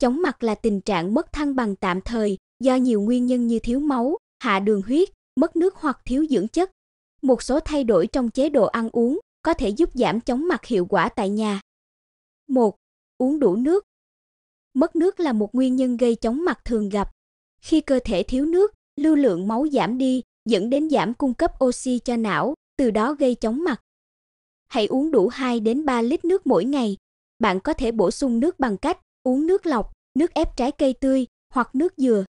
Chóng mặt là tình trạng mất thăng bằng tạm thời do nhiều nguyên nhân như thiếu máu, hạ đường huyết, mất nước hoặc thiếu dưỡng chất. Một số thay đổi trong chế độ ăn uống có thể giúp giảm chóng mặt hiệu quả tại nhà. 1. Uống đủ nước. Mất nước là một nguyên nhân gây chóng mặt thường gặp. Khi cơ thể thiếu nước, lưu lượng máu giảm đi, dẫn đến giảm cung cấp oxy cho não, từ đó gây chóng mặt. Hãy uống đủ 2 đến 3 lít nước mỗi ngày. Bạn có thể bổ sung nước bằng cách uống nước lọc, nước ép trái cây tươi hoặc nước dừa.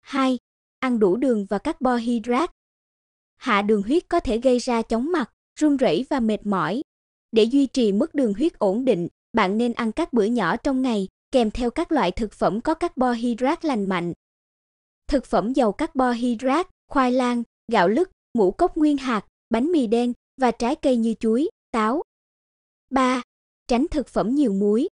2. Ăn đủ đường và carbohydrate. Hạ đường huyết có thể gây ra chóng mặt, run rẩy và mệt mỏi. Để duy trì mức đường huyết ổn định, bạn nên ăn các bữa nhỏ trong ngày, kèm theo các loại thực phẩm có carbohydrate lành mạnh. Thực phẩm giàu carbohydrate, khoai lang, gạo lứt, ngũ cốc nguyên hạt, bánh mì đen và trái cây như chuối, táo. 3. Tránh thực phẩm nhiều muối,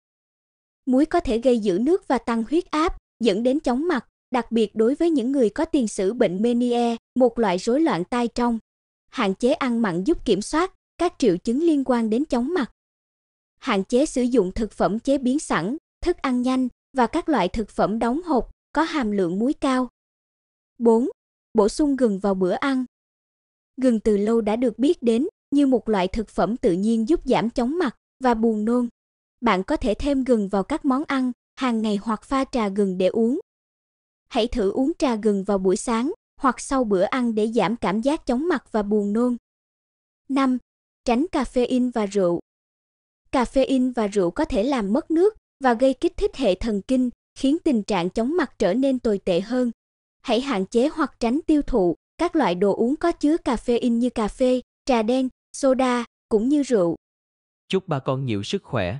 muối có thể gây giữ nước và tăng huyết áp, dẫn đến chóng mặt, đặc biệt đối với những người có tiền sử bệnh Meniere, một loại rối loạn tai trong. Hạn chế ăn mặn giúp kiểm soát các triệu chứng liên quan đến chóng mặt. Hạn chế sử dụng thực phẩm chế biến sẵn, thức ăn nhanh và các loại thực phẩm đóng hộp có hàm lượng muối cao. 4. Bổ sung gừng vào bữa ăn. Gừng từ lâu đã được biết đến như một loại thực phẩm tự nhiên giúp giảm chóng mặt và buồn nôn. Bạn có thể thêm gừng vào các món ăn, hàng ngày hoặc pha trà gừng để uống. Hãy thử uống trà gừng vào buổi sáng hoặc sau bữa ăn để giảm cảm giác chóng mặt và buồn nôn. 5. Tránh caffeine và rượu. Caffeine và rượu có thể làm mất nước và gây kích thích hệ thần kinh, khiến tình trạng chóng mặt trở nên tồi tệ hơn. Hãy hạn chế hoặc tránh tiêu thụ các loại đồ uống có chứa caffeine như cà phê, trà đen, soda cũng như rượu. Chúc bà con nhiều sức khỏe.